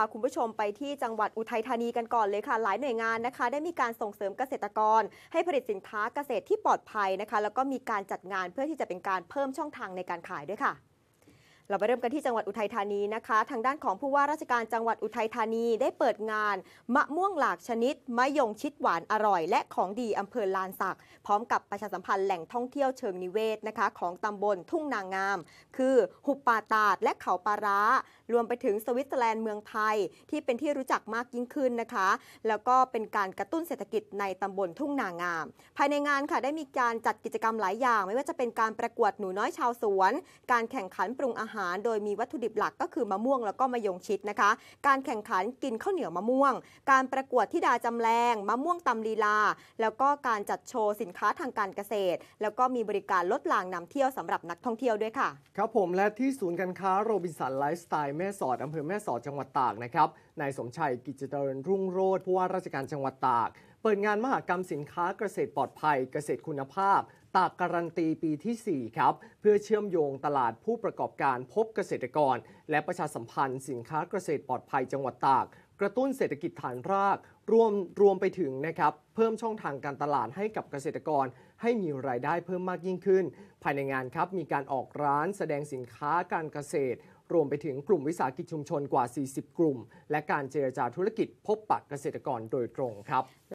าคุณผู้ชมไปที่จังหวัดอุทัยธานีกันก่อนเลยค่ะหลายหน่วยงานนะคะ ได้มีการส่งเสริมเกษตรกร ให้ผลิตสินค้าเกษตรที่ปลอดภัยนะคะ แล้วก็มีการจัดงานเพื่อที่จะเป็นการเพิ่มช่องทางในการขายด้วยค่ะเราไปเริ่มกันที่จังหวัดอุทัยธานีนะคะ ทางด้านของผู้ว่าราชการจังหวัดอุทัยธานีได้เปิดงานมะม่วงหลากชนิดมะยงชิดหวานอร่อยและของดีอำเภอลานสัก พร้อมกับประชาสัมพันธ์แหล่งท่องเที่ยวเชิงนิเวศนะคะของตำบลทุ่งนางงาม คือหุบป่าตาดและเขาปาร้า รวมไปถึงสวิตเซอร์แลนด์เมืองไทยที่เป็นที่รู้จักมากยิ่งขึ้นนะคะ แล้วก็เป็นการกระตุ้นเศรษฐกิจในตำบลทุ่งนางงาม ภายในงานค่ะได้มีการจัดกิจกรรมหลายอย่าง ไม่ว่าจะเป็นการประกวดหนูน้อยชาวสวน การแข่งขันปรุงอาหารารโดยมีวัตถุดิบหลักก็คือมะม่วงแล้วก็มะยงชิดนะคะ การแข่งขันกินข้าวเหนียวมะม่วง การประกวดทิดาจำแรงมะม่วงตำลีลา แล้วก็การจัดโชว์สินค้าทางการเกษตร แล้วก็มีบริการลดลางนำเที่ยวสำหรับนักท่องเที่ยวด้วยค่ะ ครับผมและที่ศูนย์การค้าโรบินสันไลฟ์สไตล์แม่สอดอำเภอแม่สอดจังหวัดตากนะครับนายสมชัยกิจเจริญรุ่งโรจน์ผู้ว่าราชการจังหวัดตากเปิดงานมหกรรมสินค้าเกษตรปลอดภัยเกษตรคุณภาพตากการันตีปีที่4ครับเพื่อเชื่อมโยงตลาดผู้ประกอบการพบเกษตรกร และประชาสัมพันธ์สินค้าเกษตรปลอดภัยจังหวัดตาก กระตุ้นเศรษฐกิจฐานราก รวมรวมไปถึงนะครับเพิ่มช่องทางการตลาดให้กับเกษตรกรให้มีรายได้เพิ่มมากยิ่งขึ้น ภายในงานครับมีการออกร้านแสดงสินค้าการเกษตร รวมไปถึงกลุ่มวิสาหกิจชุมชนกว่า 40 กลุ่ม และการเจรจาธุรกิจ พบปะเกษตรกรโดยตรงครับ